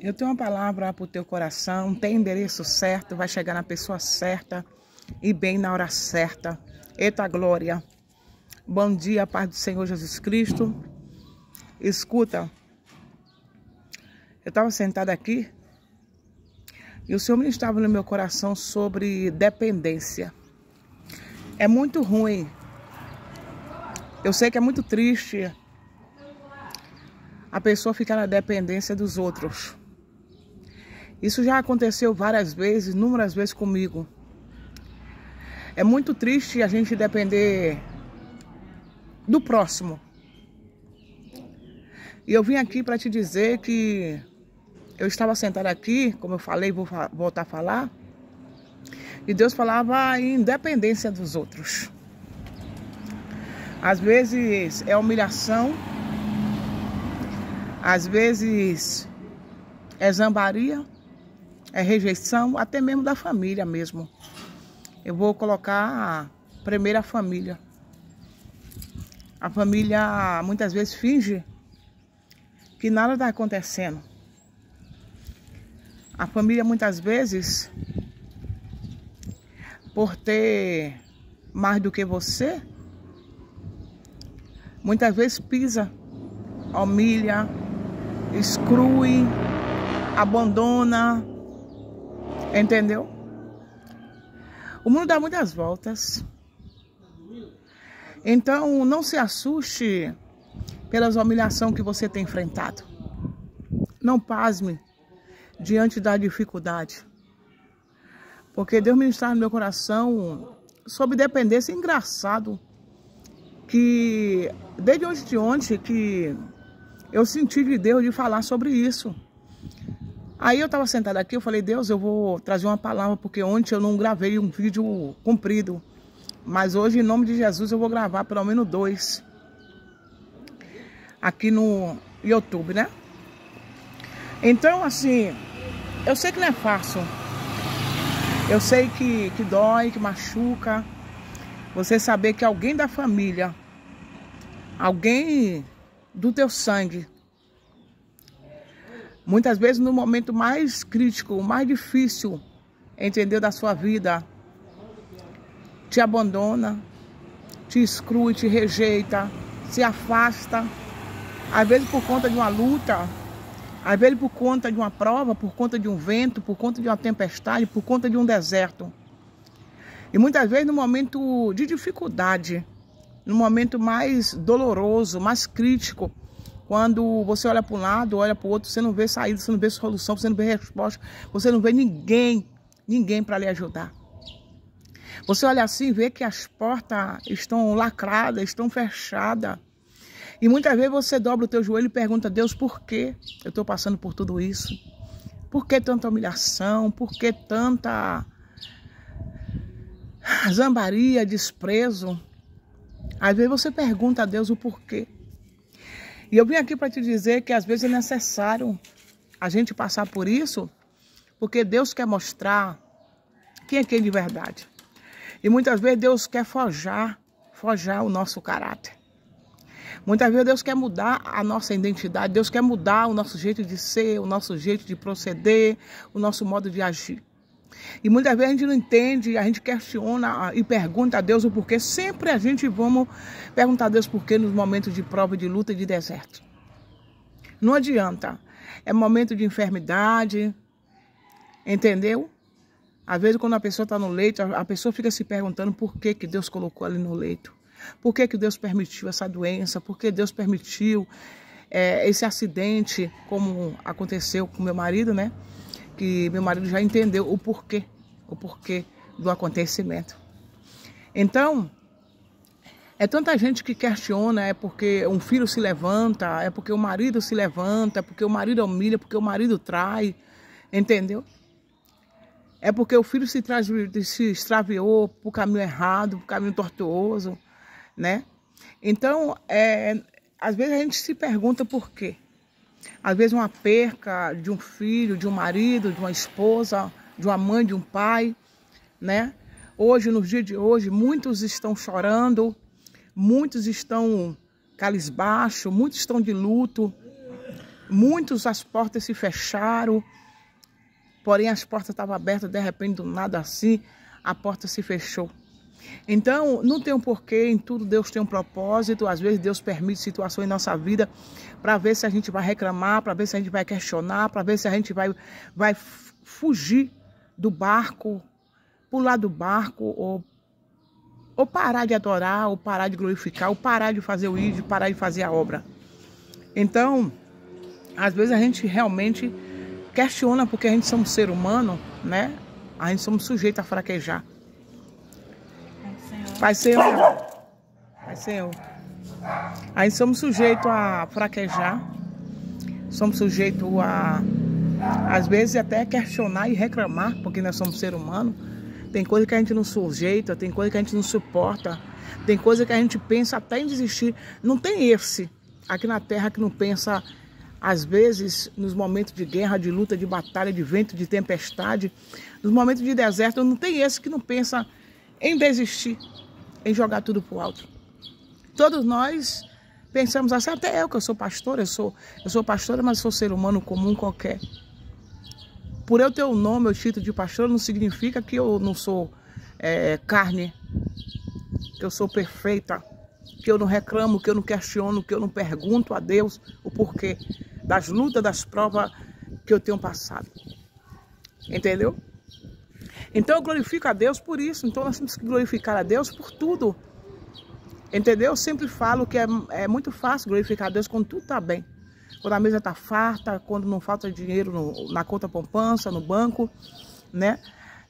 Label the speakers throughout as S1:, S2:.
S1: Eu tenho uma palavra para o teu coração, tem endereço certo, vai chegar na pessoa certa e bem na hora certa. Eita glória! Bom dia, paz do Senhor Jesus Cristo. Escuta, eu estava sentada aqui e o Senhor ministrava no meu coração sobre dependência. É muito ruim. Eu sei que é muito triste a pessoa fica na dependência dos outros. Isso já aconteceu várias vezes, inúmeras vezes comigo. É muito triste a gente depender do próximo. E eu vim aqui para te dizer que eu estava sentada aqui, como eu falei, vou voltar a falar. E Deus falava em independência dos outros. Às vezes é humilhação às vezes é zambaria, é rejeição, até mesmo da família mesmo. Eu vou colocar a primeira família. A família muitas vezes finge que nada está acontecendo. A família muitas vezes, por ter mais do que você, muitas vezes pisa, humilha, exclui, abandona, entendeu? O mundo dá muitas voltas. Então, não se assuste pelas humilhação que você tem enfrentado. Não pasme diante da dificuldade. Porque Deus ministrar no meu coração sobre dependência engraçado que desde hoje de ontem que eu senti de Deus de falar sobre isso. Aí eu estava sentada aqui, eu falei, Deus, eu vou trazer uma palavra, porque ontem eu não gravei um vídeo comprido. Mas hoje, em nome de Jesus, eu vou gravar pelo menos dois. Aqui no YouTube, né? Então, assim, eu sei que não é fácil. Eu sei que, que dói, que machuca. Você saber que alguém da família, alguém do teu sangue. Muitas vezes no momento mais crítico, mais difícil, entendeu, da sua vida, te abandona, te exclui, te rejeita, se afasta. Às vezes por conta de uma luta, às vezes por conta de uma prova, por conta de um vento, por conta de uma tempestade, por conta de um deserto. E muitas vezes no momento de dificuldade, no momento mais doloroso, mais crítico, quando você olha para um lado, olha para o outro, você não vê saída, você não vê solução, você não vê resposta, você não vê ninguém, ninguém para lhe ajudar. Você olha assim e vê que as portas estão lacradas, estão fechadas. E muitas vezes você dobra o teu joelho e pergunta a Deus por que eu estou passando por tudo isso. Por que tanta humilhação? Por que tanta zambaria, desprezo? Às vezes você pergunta a Deus o porquê. E eu vim aqui para te dizer que às vezes é necessário a gente passar por isso, porque Deus quer mostrar quem é quem de verdade. E muitas vezes Deus quer forjar, forjar o nosso caráter. Muitas vezes Deus quer mudar a nossa identidade, Deus quer mudar o nosso jeito de ser, o nosso jeito de proceder, o nosso modo de agir. E muitas vezes a gente não entende, a gente questiona e pergunta a Deus o porquê. Sempre a gente vamos perguntar a Deus porquê nos momentos de prova, de luta e de deserto. Não adianta. É momento de enfermidade, entendeu? Às vezes quando a pessoa está no leito, a pessoa fica se perguntando por que, que Deus colocou ali no leito. Por que, que Deus permitiu essa doença? Por que Deus permitiu é, esse acidente como aconteceu com meu marido, né? que meu marido já entendeu o porquê, o porquê do acontecimento. Então, é tanta gente que questiona, é porque um filho se levanta, é porque o marido se levanta, é porque o marido humilha, é porque o marido trai, entendeu? É porque o filho se, traz, se extraviou para o caminho errado, para o caminho tortuoso, né? Então, é, às vezes a gente se pergunta por quê. Às vezes, uma perca de um filho, de um marido, de uma esposa, de uma mãe, de um pai, né? Hoje, no dia de hoje, muitos estão chorando, muitos estão cabisbaixo, muitos estão de luto, muitos as portas se fecharam, porém as portas estavam abertas, de repente, do nada assim, a porta se fechou. Então, não tem um porquê, em tudo Deus tem um propósito. Às vezes Deus permite situações em nossa vida para ver se a gente vai reclamar, para ver se a gente vai questionar, para ver se a gente vai, vai fugir do barco, pular do barco ou ou parar de adorar, ou parar de glorificar, ou parar de fazer o ídolo, parar de fazer a obra. Então, às vezes a gente realmente questiona porque a gente somos ser humano, né? A gente somos sujeito a fraquejar. Pai Senhor, Pai Senhor, aí somos sujeitos a fraquejar, somos sujeitos a, às vezes, até questionar e reclamar, porque nós somos ser humano. Tem coisa que a gente não sujeita, tem coisa que a gente não suporta, tem coisa que a gente pensa até em desistir. Não tem esse aqui na Terra que não pensa, às vezes, nos momentos de guerra, de luta, de batalha, de vento, de tempestade, nos momentos de deserto, não tem esse que não pensa em desistir em jogar tudo pro alto. Todos nós pensamos assim, até eu que eu sou pastora, eu sou, eu sou pastora, mas sou ser humano comum qualquer. Por eu ter o nome, o título de pastor, não significa que eu não sou é, carne, que eu sou perfeita, que eu não reclamo, que eu não questiono, que eu não pergunto a Deus o porquê das lutas, das provas que eu tenho passado. Entendeu? Então eu glorifico a Deus por isso. Então nós temos que glorificar a Deus por tudo. Entendeu? Eu sempre falo que é, é muito fácil glorificar a Deus quando tudo está bem. Quando a mesa está farta, quando não falta dinheiro no, na conta poupança, no banco, né?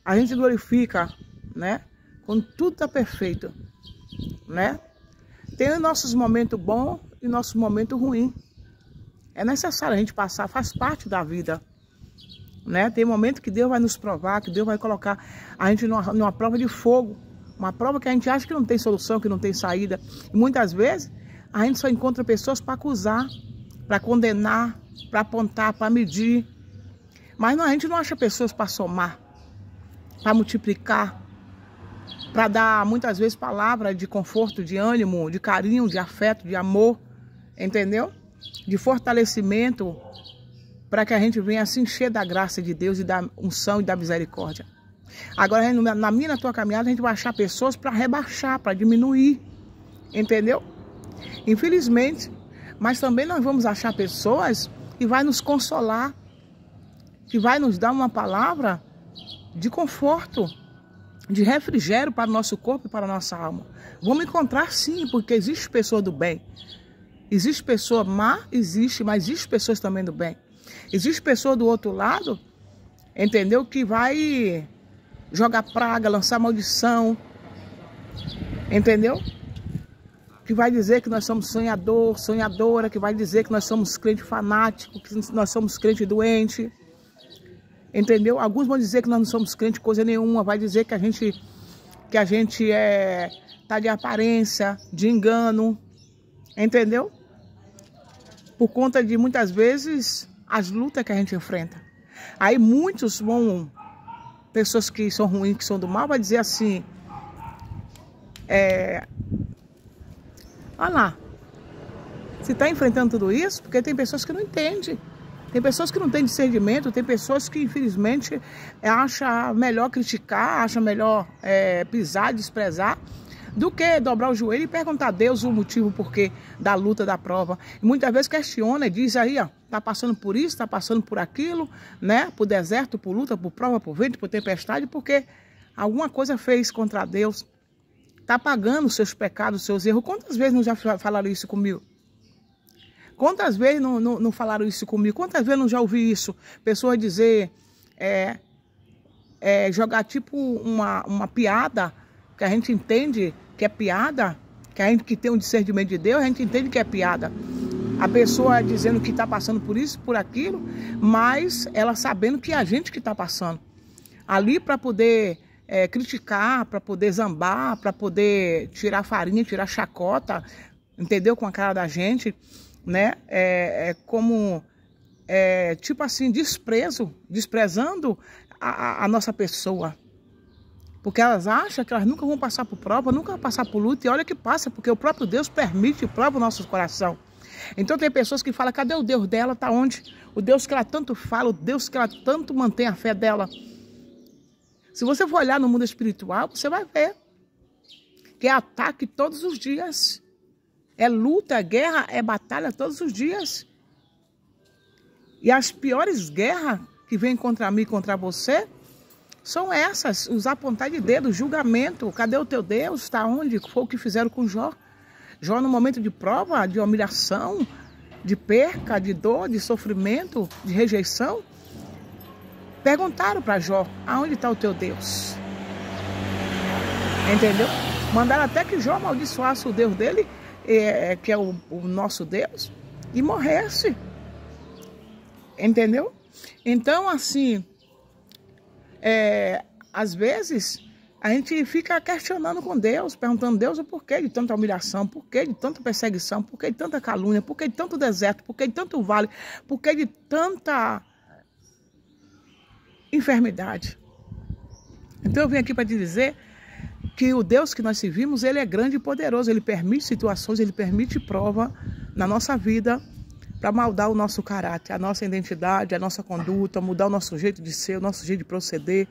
S1: A gente glorifica, né? Quando tudo está perfeito, né? Tem nossos momentos bons e nossos momentos ruins. É necessário a gente passar, faz parte da vida. Né? Tem momento que Deus vai nos provar, que Deus vai colocar a gente numa, numa prova de fogo, uma prova que a gente acha que não tem solução, que não tem saída. E muitas vezes a gente só encontra pessoas para acusar, para condenar, para apontar, para medir. Mas não, a gente não acha pessoas para somar, para multiplicar, para dar muitas vezes palavra de conforto, de ânimo, de carinho, de afeto, de amor, entendeu? De fortalecimento, para que a gente venha se encher da graça de Deus e da unção e da misericórdia. Agora, na minha na tua caminhada, a gente vai achar pessoas para rebaixar, para diminuir. Entendeu? Infelizmente. Mas também nós vamos achar pessoas que vai nos consolar, que vai nos dar uma palavra de conforto, de refrigério para o nosso corpo e para a nossa alma. Vamos encontrar sim, porque existe pessoa do bem. Existe pessoa má, existe, mas existe pessoas também do bem. Existe pessoa do outro lado, entendeu? Que vai jogar praga, lançar maldição, entendeu? Que vai dizer que nós somos sonhador, sonhadora, que vai dizer que nós somos crente fanático, que nós somos crente doente, entendeu? Alguns vão dizer que nós não somos crente coisa nenhuma, vai dizer que a gente que a gente é tá de aparência, de engano, entendeu? Por conta de muitas vezes as lutas que a gente enfrenta. Aí muitos vão, pessoas que são ruins, que são do mal, vai dizer assim, é, olha lá, se está enfrentando tudo isso, porque tem pessoas que não entendem. Tem pessoas que não têm discernimento, tem pessoas que, infelizmente, acha melhor criticar, acha melhor é, pisar, desprezar, do que dobrar o joelho e perguntar a Deus o motivo porquê da luta, da prova. E muitas vezes questiona e diz aí, ó, está passando por isso, está passando por aquilo, né? Por deserto, por luta, por prova, por vento, por tempestade, porque alguma coisa fez contra Deus. Está pagando os seus pecados, seus erros. Quantas vezes não já falaram isso comigo? Quantas vezes não, não, não falaram isso comigo? Quantas vezes não já ouvi isso? Pessoas dizer, é, é, jogar tipo uma, uma piada, que a gente entende que é piada, que a gente que tem um discernimento de Deus, a gente entende que é piada. A pessoa dizendo que está passando por isso, por aquilo, mas ela sabendo que é a gente que está passando. Ali para poder é, criticar, para poder zambar, para poder tirar farinha, tirar chacota, entendeu? Com a cara da gente, né? É, é como, é, tipo assim, desprezo, desprezando a, a nossa pessoa, porque elas acham que elas nunca vão passar por prova, nunca vão passar por luta, e olha que passa, porque o próprio Deus permite e prova o nosso coração. Então tem pessoas que falam, cadê o Deus dela? Está onde? O Deus que ela tanto fala, o Deus que ela tanto mantém a fé dela. Se você for olhar no mundo espiritual, você vai ver que é ataque todos os dias. É luta, é guerra, é batalha todos os dias. E as piores guerras que vêm contra mim, contra você, são essas, os apontar de dedo, julgamento. Cadê o teu Deus? Está onde? Foi o que fizeram com Jó. Jó, no momento de prova, de humilhação, de perca, de dor, de sofrimento, de rejeição, perguntaram para Jó: aonde está o teu Deus? Entendeu? Mandaram até que Jó amaldiçoasse o Deus dele, é, que é o, o nosso Deus, e morresse. Entendeu? Então, assim, é, às vezes a gente fica questionando com Deus, perguntando, Deus, o porquê de tanta humilhação, porquê de tanta perseguição, porquê de tanta calúnia, porquê de tanto deserto, porquê de tanto vale, porquê de tanta enfermidade. Então eu vim aqui para te dizer que o Deus que nós servimos, ele é grande e poderoso, ele permite situações, ele permite prova na nossa vida para maldar o nosso caráter, a nossa identidade, a nossa conduta, mudar o nosso jeito de ser, o nosso jeito de proceder,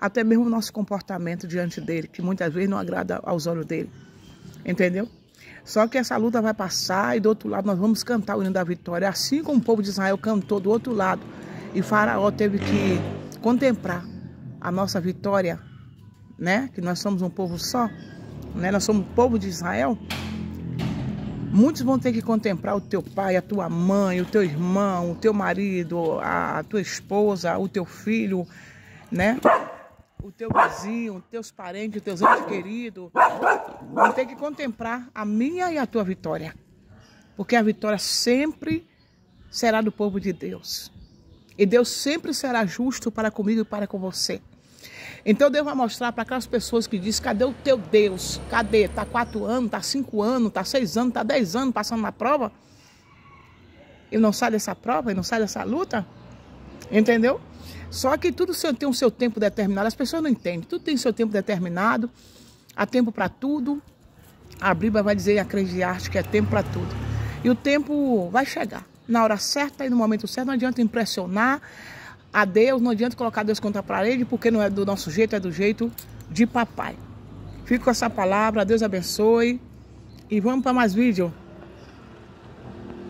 S1: até mesmo o nosso comportamento diante dele, que muitas vezes não agrada aos olhos dele. Entendeu? Só que essa luta vai passar e do outro lado nós vamos cantar o hino da vitória, assim como o povo de Israel cantou do outro lado. E Faraó teve que contemplar a nossa vitória, né? Que nós somos um povo só, né? Nós somos o povo de Israel. Muitos vão ter que contemplar o teu pai, a tua mãe, o teu irmão, o teu marido, a tua esposa, o teu filho, né? o teu vizinho, os teus parentes, os teus entes queridos. Não tem que contemplar a minha e a tua vitória. Porque a vitória sempre será do povo de Deus. E Deus sempre será justo para comigo e para com você. Então Deus vai mostrar para aquelas pessoas que dizem, cadê o teu Deus? Cadê? Está quatro anos, está cinco anos, está seis anos, está dez anos passando na prova? E não sai dessa prova, e não sai dessa luta? Entendeu? Só que tudo tem o seu tempo determinado. As pessoas não entendem. Tudo tem o seu tempo determinado. Há tempo para tudo. A Bíblia vai dizer em Acrediarte que é tempo para tudo. E o tempo vai chegar. Na hora certa e no momento certo. Não adianta impressionar a Deus. Não adianta colocar Deus contra a parede. Porque não é do nosso jeito, é do jeito de papai. Fico com essa palavra. Deus abençoe. E vamos para mais vídeo.